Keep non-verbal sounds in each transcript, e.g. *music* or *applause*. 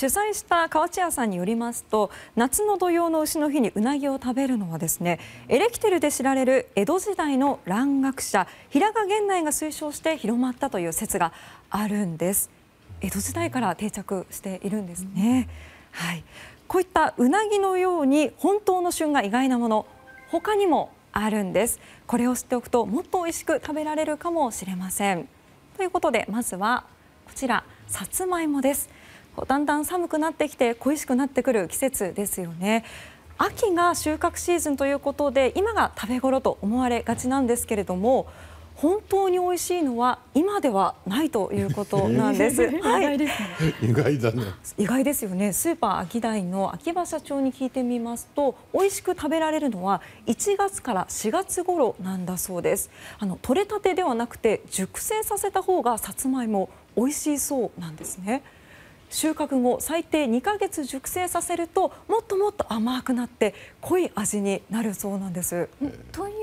取材した河内屋さんによりますと夏の土用の丑の日にうなぎを食べるのはですねエレキテルで知られる江戸時代の蘭学者平賀源内が推奨して広まったという説があるんです江戸時代から定着しているんですね、うん、はい。こういったうなぎのように本当の旬が意外なもの他にもあるんですこれを知っておくともっと美味しく食べられるかもしれませんということでまずはこちらさつまいもですだんだん寒くなってきて恋しくなってくる季節ですよね。秋が収穫シーズンということで今が食べ頃と思われがちなんですけれども本当に美味しいのは今ではないということなんです。*laughs* はい、意外だね。意外ですよね。スーパーアキダイの秋葉社長に聞いてみますと、美味しく食べられるのは1月から4月頃なんだそうです。あの取れたてではなくて熟成させた方がさつまいも美味しいそうなんですね。収穫後最低2か月熟成させるともっともっと甘くなって濃い味になるそうなんです。という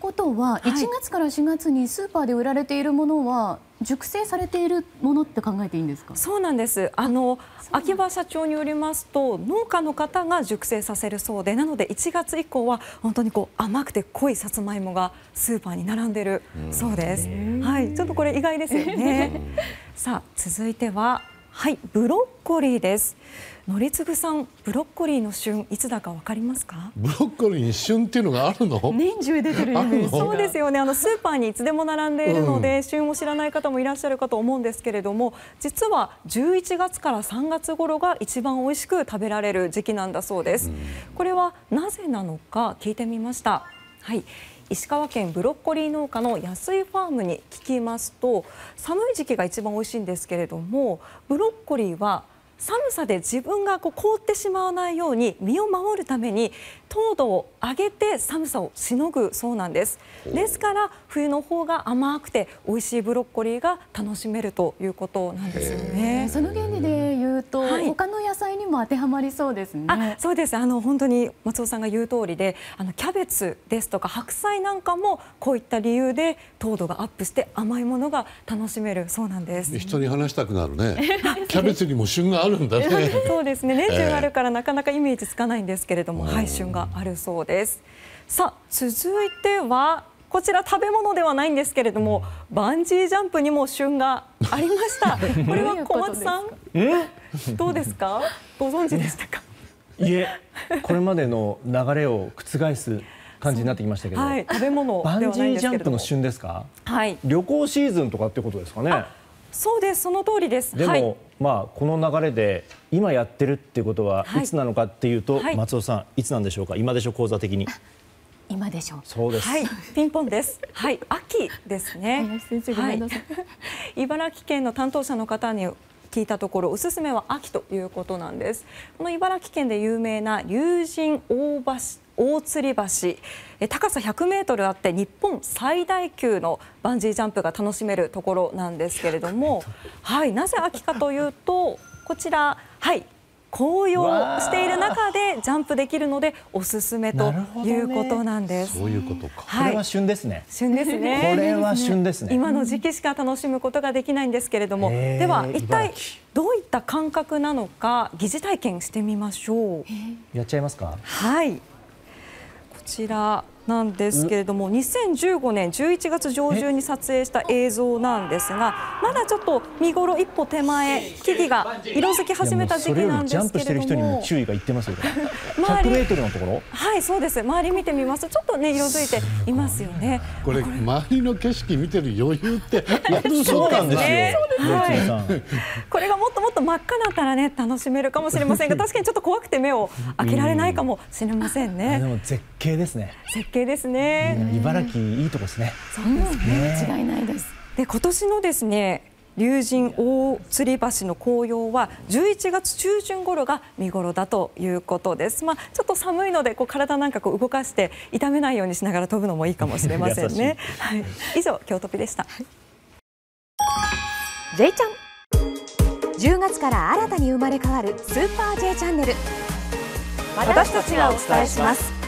ことは、1月から4月にスーパーで売られているものは熟成されているものって考えていいんですかそうなんですあの秋葉社長によりますと農家の方が熟成させるそうでなので1月以降は本当にこう甘くて濃いさつまいもがスーパーに並んでるそうですはいちょっとこれ意外ですよね *laughs* さあ続いてははい、ブロッコリーです。のりつぐさん、ブロッコリーの旬いつだかわかりますかブロッコリーに旬っていうのがあるの年中出てるそうですよねあのスーパーにいつでも並んでいるので、うん、旬を知らない方もいらっしゃるかと思うんですけれども実は11月から3月頃が一番美味しく食べられる時期なんだそうです、うん、これはなぜなのか聞いてみましたはい石川県ブロッコリー農家の安井ファームに聞きますと寒い時期が一番おいしいんですけれどもブロッコリーは寒さで自分がこう凍ってしまわないように身を守るために糖度を上げて寒さをしのぐそうなんですですから冬の方が甘くて美味しいブロッコリーが楽しめるということなんですよねその原理で言うと、はい、他の野菜にも当てはまりそうですねあそうですあの本当に松尾さんが言う通りであのキャベツですとか白菜なんかもこういった理由で糖度がアップして甘いものが楽しめるそうなんです人に話したくなるね *laughs* キャベツにも旬がるんだね。そうですね。年中あるからなかなかイメージつかないんですけれども、えー、はい、旬があるそうです。さあ、続いてはこちら食べ物ではないんですけれども、バンジージャンプにも旬がありました。*laughs* これは小松さん、ううどうですか？ご存知でしたか？*laughs* いえ、これまでの流れを覆す感じになってきましたけど、はい、食べ物バンジージャンプの旬ですか？はい。旅行シーズンとかってことですかね？でも、この流れで今やっているということはいつなのかというと松尾さん、いつなんでしょうか今でしょ講座的に。秋ですね。茨城県の担当者の方に聞いたところおすすめは秋ということなんです。大吊り橋高さ 100m あって日本最大級のバンジージャンプが楽しめるところなんですけれども、はい、なぜ秋かというとこちら、はい、紅葉している中でジャンプできるのでおすすめということなんです。ね、そういうことか。これは旬ですね。旬ですね。これは旬ですね。今の時期しか楽しむことができないんですけれども、では一体どういった感覚なのか疑似体験してみましょう。やっちゃいますか。はい。こちらなんですけれども2015年11月上旬に撮影した映像なんですがまだちょっと見頃一歩手前木々が色づき始めた時期なんですけれどもジャンプしてる人にも注意がいってますよ 100m *laughs* のところはいそうです周り見てみますとちょっとね色づいていますよね *laughs* これ周りの景色見てる余裕ってそうなんですよ、ねはい、*laughs* これがもっともっと真っ赤だったらね楽しめるかもしれませんが確かにちょっと怖くて目を開けられないかもしれませんね、うん、でも絶景ですね絶景ですね。茨城いいとこですね。そうですね。違いないです。で今年のですね龍神大吊橋の紅葉は11月中旬頃が見ごろだということです。まあ、ちょっと寒いのでこう体なんかこう動かして痛めないようにしながら飛ぶのもいいかもしれませんね。*laughs* いはい、以上京都ピでした。J、はい、ちゃん。10月から新たに生まれ変わるスーパー J チャンネル。私たちがお伝えします。